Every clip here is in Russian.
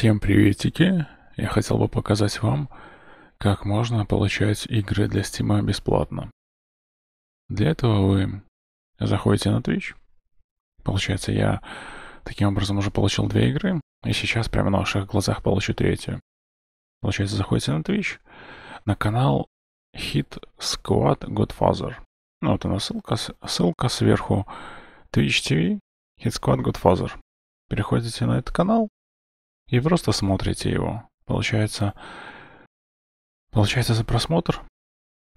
Всем приветики! Я хотел бы показать вам, как можно получать игры для Steam бесплатно. Для этого вы заходите на Twitch. Получается, я таким образом уже получил две игры, и сейчас прямо на ваших глазах получу третью. Получается, заходите на Twitch, на канал Hit Squad Godfather. Ну, вот она ссылка, ссылка сверху. Twitch TV, Hit Squad Godfather. Переходите на этот канал, и просто смотрите его. Получается, получается за просмотр,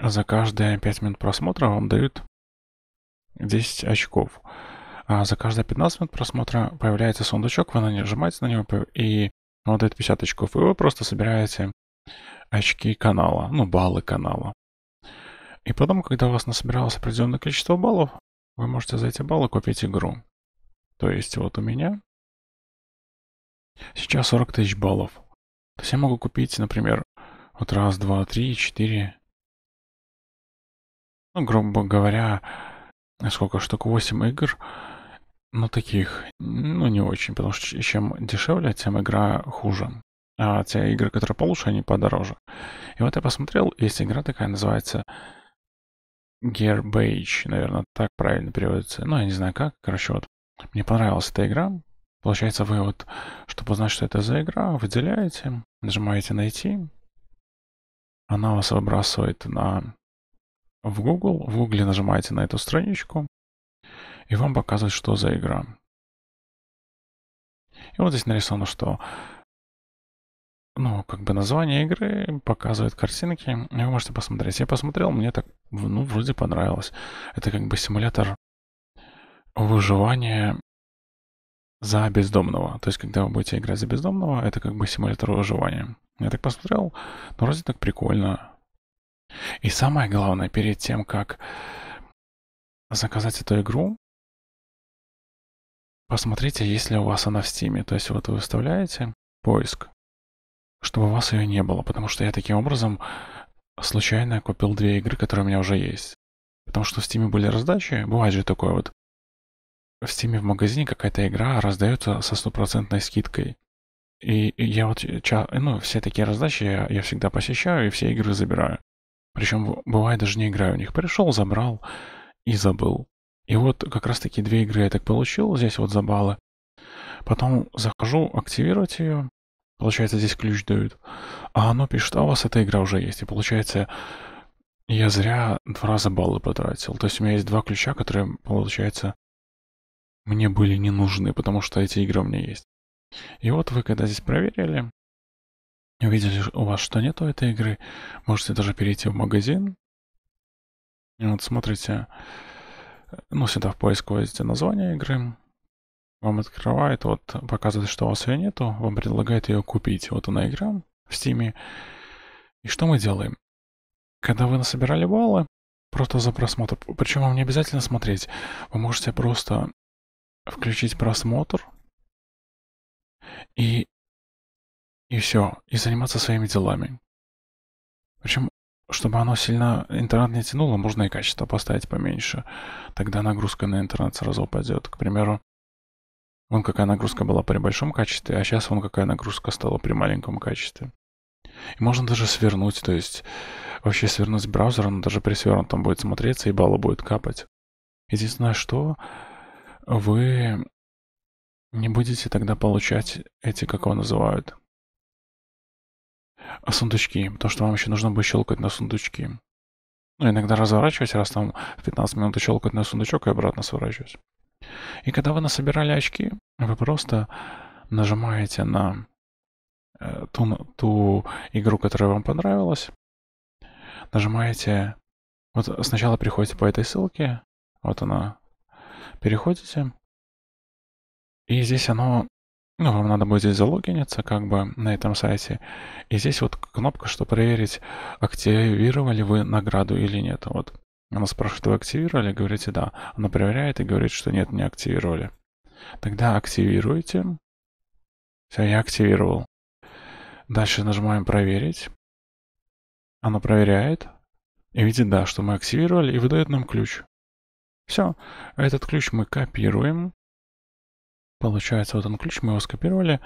за каждые 5 минут просмотра вам дают 10 очков. А за каждые 15 минут просмотра появляется сундучок, вы нажимаете на него и вам дает 50 очков. И вы просто собираете очки канала, ну, баллы канала. И потом, когда у вас насобиралось определенное количество баллов, вы можете за эти баллы купить игру. То есть вот у меня Сейчас 40 тысяч баллов. То есть я могу купить, например, вот раз, два, три, четыре. Ну, грубо говоря, сколько штук? 8 игр. Но таких, ну, не очень, потому что чем дешевле, тем игра хуже. А те игры, которые получше, они подороже. И вот я посмотрел, есть игра такая, называется Gearbage, наверное, так правильно переводится. Ну, я не знаю как, короче, вот мне понравилась эта игра, Получается, вы вот, чтобы узнать, что это за игра, выделяете, нажимаете «Найти». Она вас выбрасывает на... в Google. В Google нажимаете на эту страничку, и вам показывает, что за игра. И вот здесь нарисовано, что ну, как бы название игры показывает картинки, и вы можете посмотреть. Я посмотрел, мне так, ну, вроде понравилось. Это как бы симулятор выживания за бездомного. То есть, когда вы будете играть за бездомного, это как бы симулятор выживания. Я так посмотрел, ну вроде так прикольно. И самое главное, перед тем, как заказать эту игру, посмотрите, есть ли у вас она в Стиме. То есть вот вы вставляете поиск, чтобы у вас ее не было, потому что я таким образом случайно купил две игры, которые у меня уже есть. Потому что в Стиме были раздачи, бывает же такое вот, в Steam в магазине какая-то игра раздается со стопроцентной скидкой. И я вот, э, ну, все такие раздачи я, я всегда посещаю и все игры забираю. Причем, бывает, даже не играю в них. Пришел, забрал и забыл. И вот как раз таки две игры я так получил здесь вот за баллы. Потом захожу активировать ее. Получается, здесь ключ дают. А оно пишет, а у вас эта игра уже есть. И получается, я зря два раза баллы потратил. То есть у меня есть два ключа, которые, получается, мне были не нужны, потому что эти игры у меня есть. И вот вы, когда здесь проверили, увидели у вас, что нету этой игры, можете даже перейти в магазин. И вот смотрите, ну, сюда в поиск вводите название игры, вам открывает, вот показывает, что у вас ее нету, вам предлагает ее купить. Вот она игра в Steam. И что мы делаем? Когда вы насобирали баллы, просто за просмотр, причем вам не обязательно смотреть, вы можете просто включить просмотр и, и все, и заниматься своими делами. Причем, чтобы оно сильно интернет не тянуло, можно и качество поставить поменьше. Тогда нагрузка на интернет сразу упадет. К примеру, вон какая нагрузка была при большом качестве, а сейчас вон какая нагрузка стала при маленьком качестве. И можно даже свернуть, то есть вообще свернуть браузер, он даже при свернутом будет смотреться и баллы будет капать. Единственное, что вы не будете тогда получать эти, как его называют, сундучки. То, что вам еще нужно будет щелкать на сундучки. Ну, иногда разворачивать, раз там 15 минут щелкать на сундучок и обратно сворачивать. И когда вы насобирали очки, вы просто нажимаете на э, ту, ту игру, которая вам понравилась, нажимаете, вот сначала приходите по этой ссылке, вот она, переходите. И здесь оно, ну, вам надо будет здесь залогиниться, как бы, на этом сайте. И здесь вот кнопка, что проверить, активировали вы награду или нет. Вот она спрашивает, вы активировали? Говорите, да. Она проверяет и говорит, что нет, не активировали. Тогда активируйте. Все, я активировал. Дальше нажимаем «Проверить». она проверяет и видит, да, что мы активировали и выдает нам ключ. Все, этот ключ мы копируем. Получается, вот он ключ, мы его скопировали.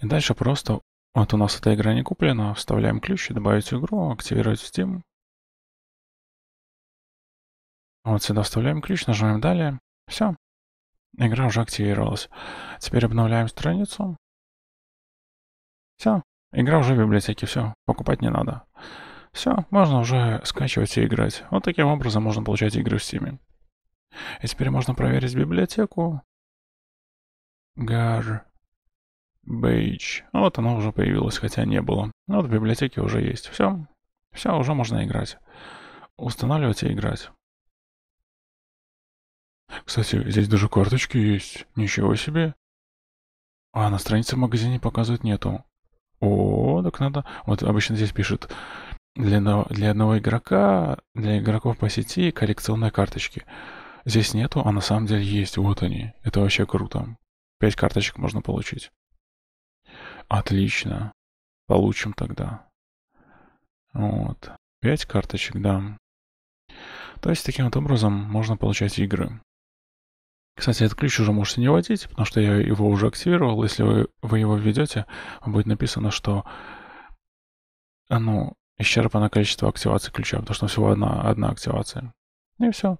И дальше просто, вот у нас эта игра не куплена, вставляем ключ и добавить игру, активировать Steam. Вот сюда вставляем ключ, нажимаем далее. Все, игра уже активировалась. Теперь обновляем страницу. Все, игра уже в библиотеке, все, покупать не надо. Все, можно уже скачивать и играть. Вот таким образом можно получать игры в Steam. И теперь можно проверить библиотеку. Гар. Бейдж. Ну, вот она уже появилась, хотя не было. Ну, вот в библиотеке уже есть. Все. Все, уже можно играть. Устанавливать и играть. Кстати, здесь даже карточки есть. Ничего себе. А на странице в магазине показывать нету. О, так надо... Вот обычно здесь пишет для, одного, для одного игрока, для игроков по сети коллекционные карточки. Здесь нету, а на самом деле есть. Вот они. Это вообще круто. Пять карточек можно получить. Отлично. Получим тогда. Вот. Пять карточек, да. То есть таким вот образом можно получать игры. Кстати, этот ключ уже можете не вводить, потому что я его уже активировал. Если вы, вы его введете, будет написано, что ну, исчерпано количество активаций ключа, потому что всего одна, одна активация. И все.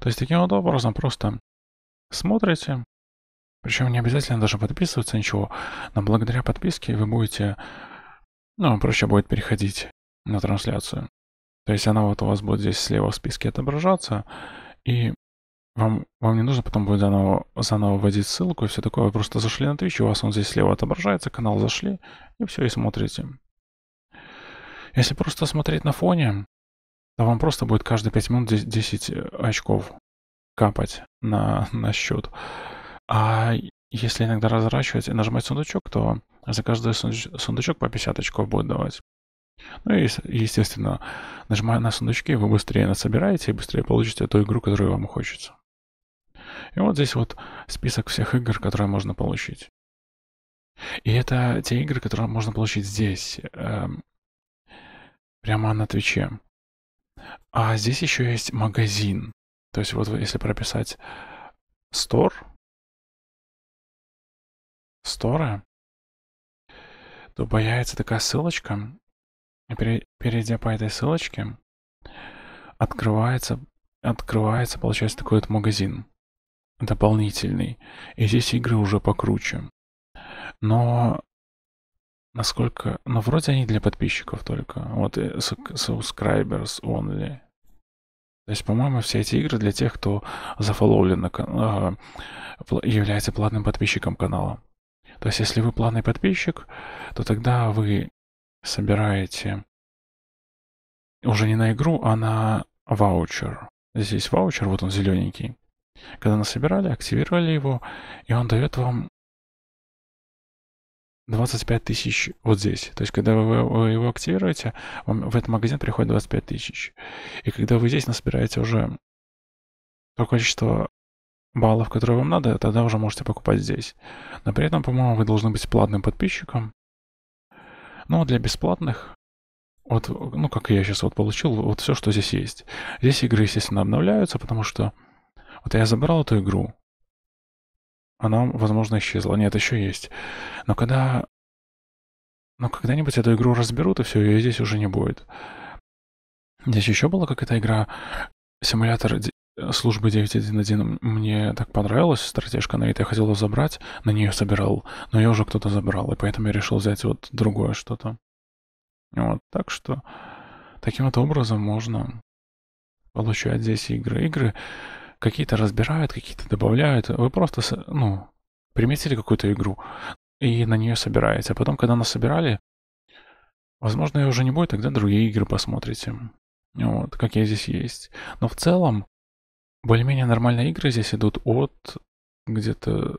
То есть таким вот образом просто смотрите, причем не обязательно даже подписываться ничего, но благодаря подписке вы будете, ну, проще будет переходить на трансляцию. То есть она вот у вас будет здесь слева в списке отображаться, и вам, вам не нужно потом будет заново, заново вводить ссылку и все такое. Вы просто зашли на Twitch, у вас он здесь слева отображается, канал зашли, и все, и смотрите. Если просто смотреть на фоне, то а вам просто будет каждые 5 минут 10 э, очков капать на, на счет. А если иногда разворачивать и нажимать сундучок, то за каждый сундучок по 50 очков будет давать. Ну и, естественно, нажимая на сундучки, вы быстрее насобираете и быстрее получите ту игру, которую вам хочется. И вот здесь вот список всех игр, которые можно получить. И это те игры, которые можно получить здесь, эм, прямо на Твиче. А здесь еще есть магазин. То есть вот если прописать store, store, то появится такая ссылочка. перейдя по этой ссылочке, открывается, открывается, получается, такой вот магазин дополнительный. И здесь игры уже покруче. Но Насколько... Ну, вроде они для подписчиков только. Вот э, Subscribers Only. То есть, по-моему, все эти игры для тех, кто зафоловлен, на кан... А, является платным подписчиком канала. То есть, если вы платный подписчик, то тогда вы собираете уже не на игру, а на ваучер. Здесь есть ваучер, вот он зелененький. Когда насобирали, активировали его, и он дает вам 25 тысяч вот здесь. То есть, когда вы, его активируете, вам в этот магазин приходит 25 тысяч. И когда вы здесь насобираете уже то количество баллов, которые вам надо, тогда уже можете покупать здесь. Но при этом, по-моему, вы должны быть платным подписчиком. Но для бесплатных, вот, ну, как я сейчас вот получил, вот все, что здесь есть. Здесь игры, естественно, обновляются, потому что вот я забрал эту игру, она, возможно, исчезла. Нет, еще есть. Но когда... Но когда-нибудь эту игру разберут, и все, ее здесь уже не будет. Здесь еще была какая-то игра, симулятор службы 911. Мне так понравилась стратежка на вид, я хотел ее забрать, на нее собирал, но ее уже кто-то забрал, и поэтому я решил взять вот другое что-то. Вот, так что таким вот образом можно получать здесь игры. Игры Какие-то разбирают, какие-то добавляют. Вы просто, ну, приметили какую-то игру и на нее собираете. А потом, когда нас собирали, возможно, ее уже не будет, тогда другие игры посмотрите. Вот, как я здесь есть. Но в целом, более-менее нормальные игры здесь идут от где-то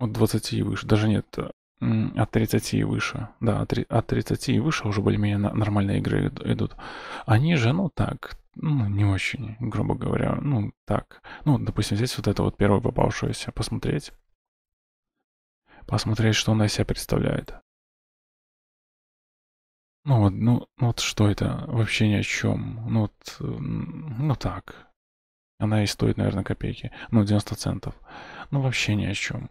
от 20 и выше. Даже нет, от 30 и выше. Да, от 30 и выше уже более-менее нормальные игры идут. Они же, ну так, ну, не очень, грубо говоря, ну, так. Ну, допустим, здесь вот это вот первое попавшееся, посмотреть. Посмотреть, что она из себя представляет. Ну вот, ну, ну вот что это? Вообще ни о чем. Ну вот, ну так. Она и стоит, наверное, копейки. Ну, 90 центов. Ну вообще ни о чем.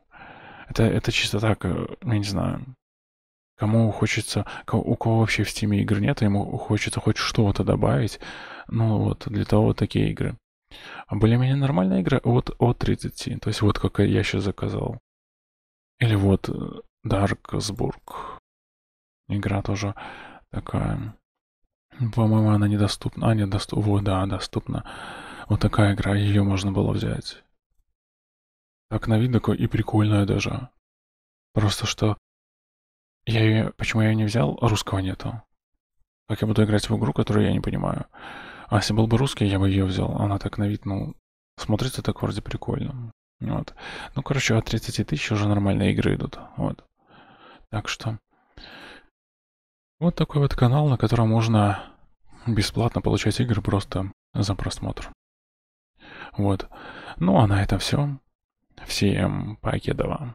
Это, это чисто так, э, я не знаю. Кому хочется, у кого вообще в стиме игр нет, ему хочется хоть что-то добавить, ну вот, для того вот такие игры. А более-менее нормальная игра от, от 30. То есть вот как я сейчас заказал. Или вот Дарксбург. Э, игра тоже такая. По-моему, она недоступна. А, нет, Вот, да, доступна. Вот такая игра, ее можно было взять. Так на вид такой и прикольная даже. Просто что... Я ее... Почему я ее не взял? Русского нету. Как я буду играть в игру, которую я не понимаю. А если был бы русский, я бы ее взял. Она так на вид, ну, смотрится так вроде прикольно. Вот. Ну, короче, от 30 тысяч уже нормальные игры идут. Вот. Так что... Вот такой вот канал, на котором можно бесплатно получать игры просто за просмотр. Вот. Ну, а на этом все. Всем пока, покедова.